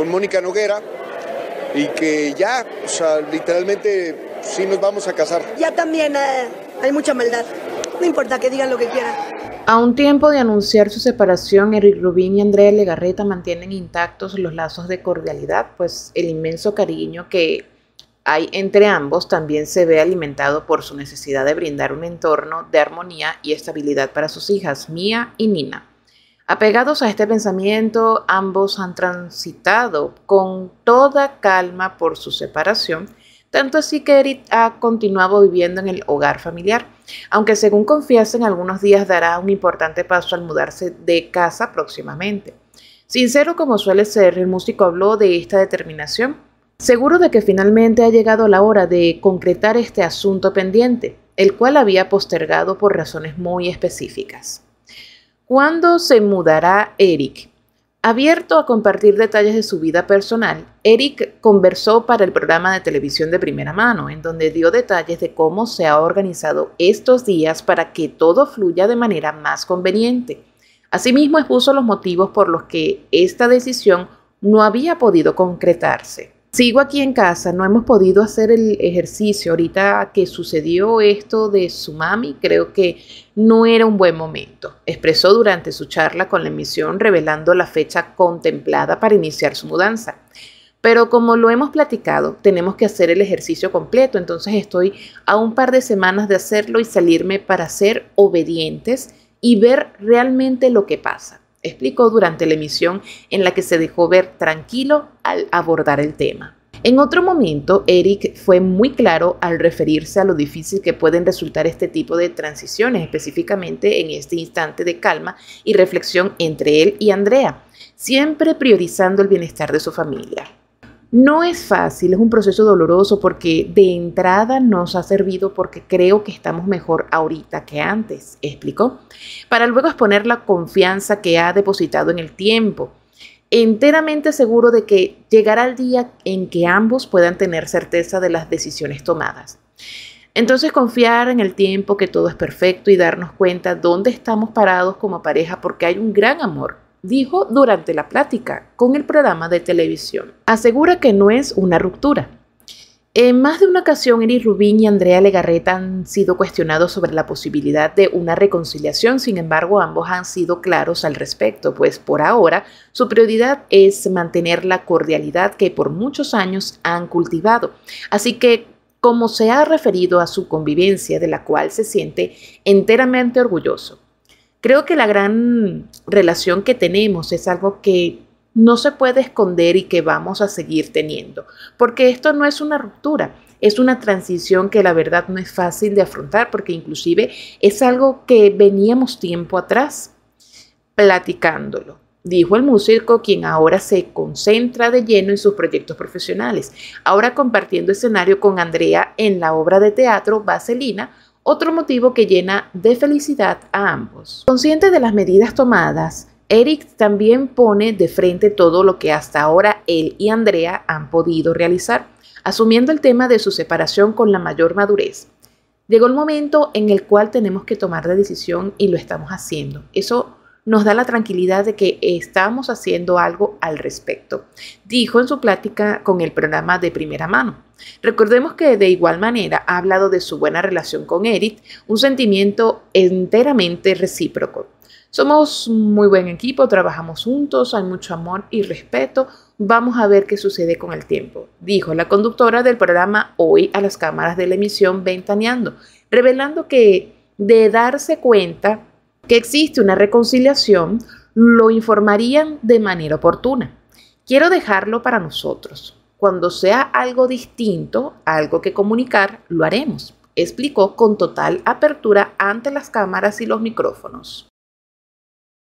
con Mónica Noguera y que ya, o sea, literalmente sí nos vamos a casar. Ya también eh, hay mucha maldad. No importa que digan lo que quieran. A un tiempo de anunciar su separación, Eric Rubín y Andrea Legarreta mantienen intactos los lazos de cordialidad, pues el inmenso cariño que hay entre ambos también se ve alimentado por su necesidad de brindar un entorno de armonía y estabilidad para sus hijas, Mía y Nina. Apegados a este pensamiento, ambos han transitado con toda calma por su separación, tanto así que Eric ha continuado viviendo en el hogar familiar, aunque según confiesa en algunos días dará un importante paso al mudarse de casa próximamente. Sincero como suele ser, el músico habló de esta determinación, seguro de que finalmente ha llegado la hora de concretar este asunto pendiente, el cual había postergado por razones muy específicas. ¿Cuándo se mudará Eric? Abierto a compartir detalles de su vida personal, Eric conversó para el programa de televisión de primera mano, en donde dio detalles de cómo se ha organizado estos días para que todo fluya de manera más conveniente. Asimismo expuso los motivos por los que esta decisión no había podido concretarse. Sigo aquí en casa, no hemos podido hacer el ejercicio. Ahorita que sucedió esto de su mami, creo que no era un buen momento, expresó durante su charla con la emisión revelando la fecha contemplada para iniciar su mudanza. Pero como lo hemos platicado, tenemos que hacer el ejercicio completo, entonces estoy a un par de semanas de hacerlo y salirme para ser obedientes y ver realmente lo que pasa explicó durante la emisión en la que se dejó ver tranquilo al abordar el tema. En otro momento, Eric fue muy claro al referirse a lo difícil que pueden resultar este tipo de transiciones, específicamente en este instante de calma y reflexión entre él y Andrea, siempre priorizando el bienestar de su familia. No es fácil, es un proceso doloroso porque de entrada nos ha servido porque creo que estamos mejor ahorita que antes, explicó, para luego exponer la confianza que ha depositado en el tiempo, enteramente seguro de que llegará el día en que ambos puedan tener certeza de las decisiones tomadas. Entonces confiar en el tiempo que todo es perfecto y darnos cuenta dónde estamos parados como pareja porque hay un gran amor dijo durante la plática con el programa de televisión. Asegura que no es una ruptura. En más de una ocasión, Eri Rubín y Andrea Legarreta han sido cuestionados sobre la posibilidad de una reconciliación, sin embargo, ambos han sido claros al respecto, pues por ahora su prioridad es mantener la cordialidad que por muchos años han cultivado. Así que, como se ha referido a su convivencia, de la cual se siente enteramente orgulloso, Creo que la gran relación que tenemos es algo que no se puede esconder y que vamos a seguir teniendo, porque esto no es una ruptura, es una transición que la verdad no es fácil de afrontar, porque inclusive es algo que veníamos tiempo atrás platicándolo, dijo el músico, quien ahora se concentra de lleno en sus proyectos profesionales, ahora compartiendo escenario con Andrea en la obra de teatro Vaselina, otro motivo que llena de felicidad a ambos. Consciente de las medidas tomadas, Eric también pone de frente todo lo que hasta ahora él y Andrea han podido realizar, asumiendo el tema de su separación con la mayor madurez. Llegó el momento en el cual tenemos que tomar la decisión y lo estamos haciendo. Eso nos da la tranquilidad de que estamos haciendo algo al respecto, dijo en su plática con el programa de primera mano. Recordemos que de igual manera ha hablado de su buena relación con Eric, un sentimiento enteramente recíproco. Somos muy buen equipo, trabajamos juntos, hay mucho amor y respeto. Vamos a ver qué sucede con el tiempo, dijo la conductora del programa hoy a las cámaras de la emisión Ventaneando, revelando que de darse cuenta que existe una reconciliación, lo informarían de manera oportuna. Quiero dejarlo para nosotros. Cuando sea algo distinto, algo que comunicar, lo haremos, explicó con total apertura ante las cámaras y los micrófonos.